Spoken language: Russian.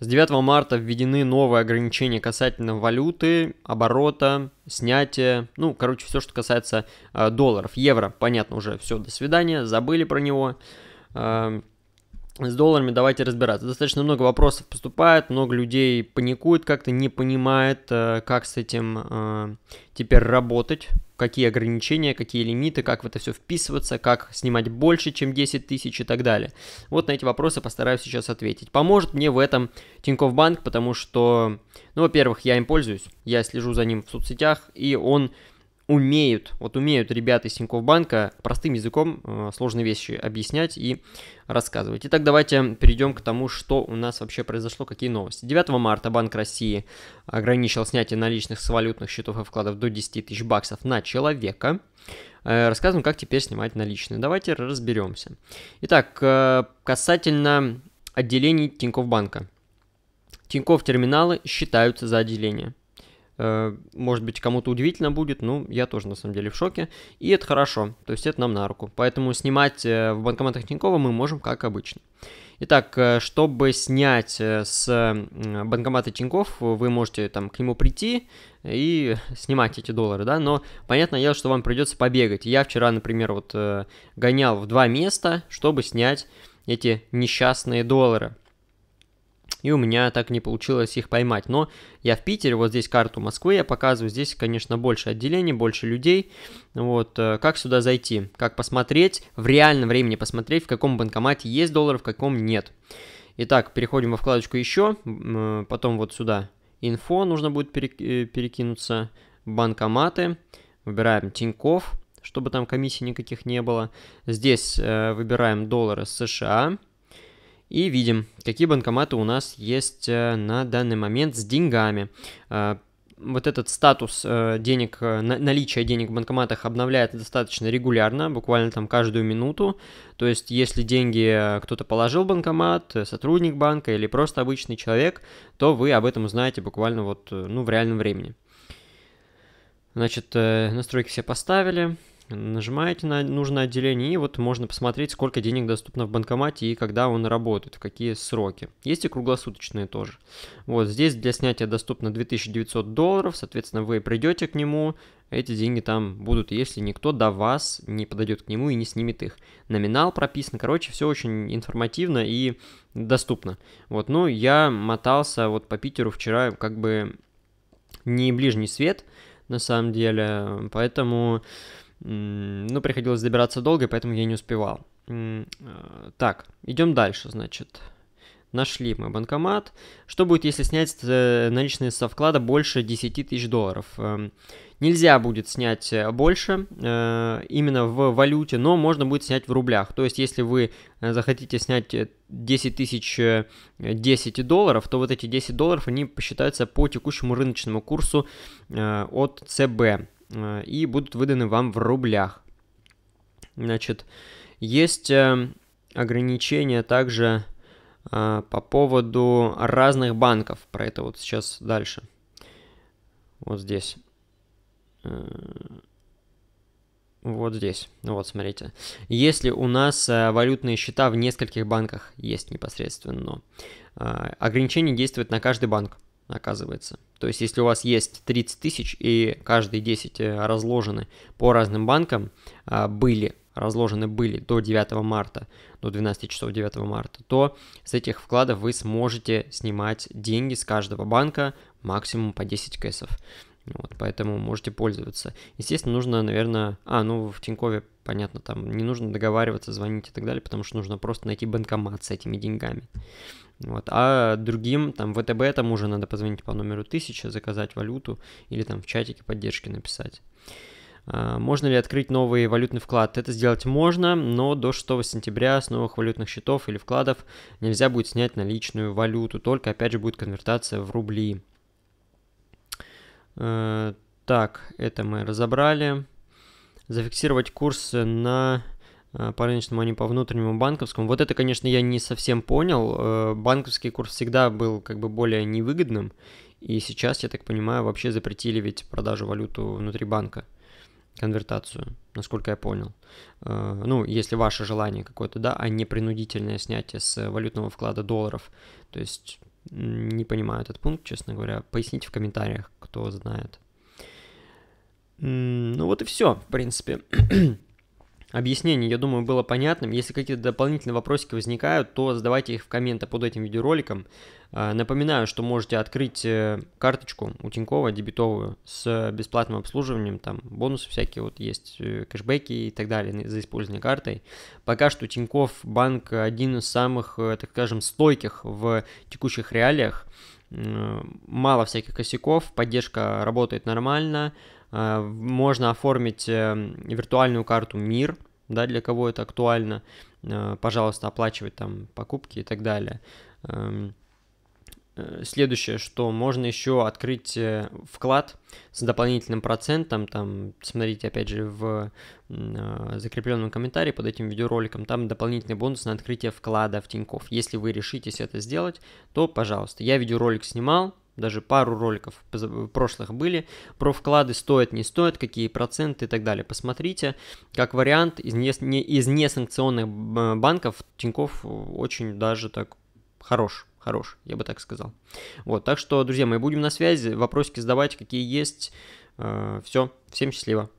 С 9 марта введены новые ограничения касательно валюты, оборота, снятия, ну, короче, все, что касается э, долларов. Евро, понятно уже, все, до свидания, забыли про него. Э, с долларами давайте разбираться. Достаточно много вопросов поступает, много людей паникует как-то, не понимает, э, как с этим э, теперь работать какие ограничения, какие лимиты, как в это все вписываться, как снимать больше, чем 10 тысяч и так далее. Вот на эти вопросы постараюсь сейчас ответить. Поможет мне в этом Тинькофф Банк, потому что, ну, во-первых, я им пользуюсь, я слежу за ним в соцсетях, и он умеют, вот умеют ребята из Тинькофф Банка простым языком э, сложные вещи объяснять и рассказывать. Итак, давайте перейдем к тому, что у нас вообще произошло, какие новости. 9 марта Банк России ограничил снятие наличных с валютных счетов и вкладов до 10 тысяч баксов на человека. Э, рассказываем, как теперь снимать наличные. Давайте разберемся. Итак, э, касательно отделений Тинькофф Банка. Тинькофф терминалы считаются за отделение. Э, может быть, кому-то удивительно будет, но я тоже на самом деле в шоке. И это хорошо, то есть это нам на руку. Поэтому снимать э, в банкоматах Тинькова мы можем как обычно. Итак, э, чтобы снять с банкомата Тиньков, вы можете там к нему прийти и снимать эти доллары, да, но понятное дело, что вам придется побегать. Я вчера, например, вот гонял в два места, чтобы снять эти несчастные доллары и у меня так не получилось их поймать. Но я в Питере, вот здесь карту Москвы я показываю, здесь, конечно, больше отделений, больше людей. Вот, э, как сюда зайти, как посмотреть, в реальном времени посмотреть, в каком банкомате есть доллар, в каком нет. Итак, переходим во вкладочку «Еще», э, потом вот сюда «Инфо» нужно будет э, перекинуться, «Банкоматы», выбираем «Тинькофф», чтобы там комиссий никаких не было. Здесь выбираем доллары США, и видим, какие банкоматы у нас есть э, на данный момент с деньгами. Э, вот этот статус э, денег, наличия денег в банкоматах обновляется достаточно регулярно, буквально там каждую минуту. То есть, если деньги кто-то положил в банкомат, сотрудник банка или просто обычный человек, то вы об этом узнаете буквально вот, ну, в реальном времени. Значит, настройки все поставили. Нажимаете на нужное отделение, и вот можно посмотреть, сколько денег доступно в банкомате и когда он работает, в какие сроки. Есть и круглосуточные тоже. Вот здесь для снятия доступно 2900 долларов, соответственно, вы придете к нему, эти деньги там будут, если никто до вас не подойдет к нему и не снимет их. Номинал прописан, короче, все очень информативно и доступно. Вот, ну, я мотался вот по Питеру вчера, как бы не ближний свет, на самом деле, поэтому ну, приходилось добираться долго, поэтому я не успевал. А, так, идем дальше, значит. Нашли мы банкомат. Что будет, если снять э, наличные со вклада больше 10 тысяч долларов? Эм, нельзя будет снять э, больше э, именно в валюте, но можно будет снять в рублях. То есть, если вы захотите снять 10 тысяч 10 долларов, то вот эти 10 долларов, они посчитаются по текущему рыночному курсу от ЦБ. Э, и будут выданы вам в рублях. Значит, есть э, ограничения также э, по поводу разных банков. Про это вот сейчас дальше. Вот здесь. Вот здесь. Вот, смотрите. Если у нас валютные счета в нескольких банках есть непосредственно, ограничение действует на каждый банк оказывается. То есть, если у вас есть 30 тысяч и каждые 10 э, разложены по разным банкам, а, были, разложены были до 9 марта, до 12 часов 9 марта, то с этих вкладов вы сможете снимать деньги с каждого банка максимум по 10 кэсов. Вот, поэтому можете пользоваться. Естественно, нужно, наверное... А, ну, в Тинькове, понятно, там не нужно договариваться, звонить и так далее, потому что нужно просто найти банкомат с этими деньгами. Вот. А другим, там, ВТБ, там уже надо позвонить по номеру 1000, заказать валюту или там в чатике поддержки написать. А, можно ли открыть новый валютный вклад? Это сделать можно, но до 6 сентября с новых валютных счетов или вкладов нельзя будет снять наличную валюту, только опять же будет конвертация в рубли. Э, так, это мы разобрали. Зафиксировать курсы на э, по рыночному, а не по внутреннему банковскому. Вот это, конечно, я не совсем понял. Э, банковский курс всегда был как бы более невыгодным. И сейчас, я так понимаю, вообще запретили ведь продажу валюту внутри банка конвертацию, насколько я понял. Э, ну, если ваше желание какое-то, да, а не принудительное снятие с валютного вклада долларов. То есть не понимаю этот пункт, честно говоря. Поясните в комментариях, кто знает. Ну вот и все, в принципе объяснение, я думаю, было понятным. Если какие-то дополнительные вопросики возникают, то задавайте их в комменты под этим видеороликом. А, напоминаю, что можете открыть э, карточку у Тинькова дебетовую с бесплатным обслуживанием, там бонусы всякие, вот есть э, кэшбэки и так далее за использование картой. Пока что Тиньков банк один из самых, э, так скажем, стойких в текущих реалиях. Мало всяких косяков, поддержка работает нормально, Э, можно оформить э, виртуальную карту МИР, да, для кого это актуально. Э, пожалуйста, оплачивать там покупки и так далее. Эм, следующее, что можно еще открыть вклад с дополнительным процентом, там, смотрите, опять же, в закрепленном комментарии под этим видеороликом, там дополнительный бонус на открытие вклада в Тинькофф. Если вы решитесь это сделать, то, пожалуйста, я видеоролик снимал, даже пару роликов прошлых были, про вклады стоят, не стоят, какие проценты и так далее. Посмотрите, как вариант из, не, не, из несанкционных банков Тиньков очень даже так хорош, хорош, я бы так сказал. Вот, так что, друзья мы будем на связи, вопросики задавайте, какие есть. Э, Все, всем счастливо.